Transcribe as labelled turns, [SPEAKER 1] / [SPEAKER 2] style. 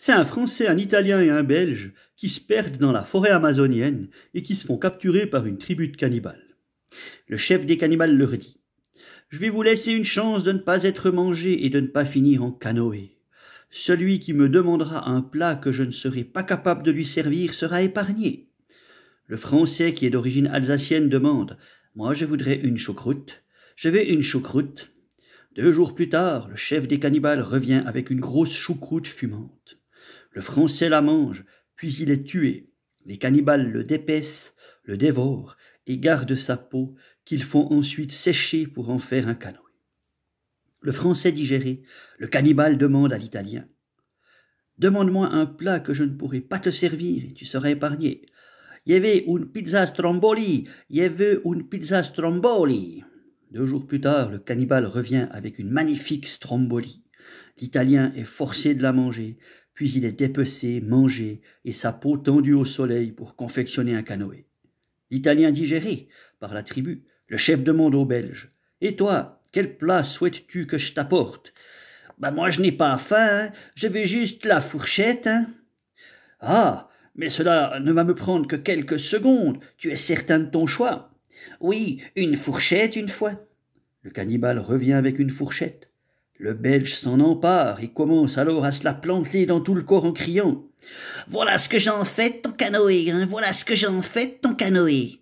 [SPEAKER 1] C'est un Français, un Italien et un Belge qui se perdent dans la forêt amazonienne et qui se font capturer par une tribu de cannibales. Le chef des cannibales leur dit Je vais vous laisser une chance de ne pas être mangé et de ne pas finir en canoë. Celui qui me demandera un plat que je ne serai pas capable de lui servir sera épargné. Le Français, qui est d'origine alsacienne, demande Moi, je voudrais une choucroute. Je vais une choucroute. Deux jours plus tard, le chef des cannibales revient avec une grosse choucroute fumante. Le Français la mange, puis il est tué. Les cannibales le dépaissent, le dévorent et gardent sa peau qu'ils font ensuite sécher pour en faire un canoë. Le Français digéré, le cannibale demande à l'Italien Demande-moi un plat que je ne pourrai pas te servir et tu seras épargné. avait une pizza stromboli, y'avait une pizza stromboli. Deux jours plus tard, le cannibale revient avec une magnifique stromboli. L'Italien est forcé de la manger, puis il est dépecé, mangé, et sa peau tendue au soleil pour confectionner un canoë. L'Italien digéré, par la tribu, le chef demande au Belge « Et toi, quel plat souhaites-tu que je t'apporte Bah moi je n'ai pas faim, hein. je veux juste la fourchette. Hein. Ah, mais cela ne va me prendre que quelques secondes, tu es certain de ton choix. Oui, une fourchette une fois. Le cannibale revient avec une fourchette. Le Belge s'en empare et commence alors à se la planter dans tout le corps en criant Voilà ce que j'en fais, ton canoë, hein, voilà ce que j'en fais, ton canoë.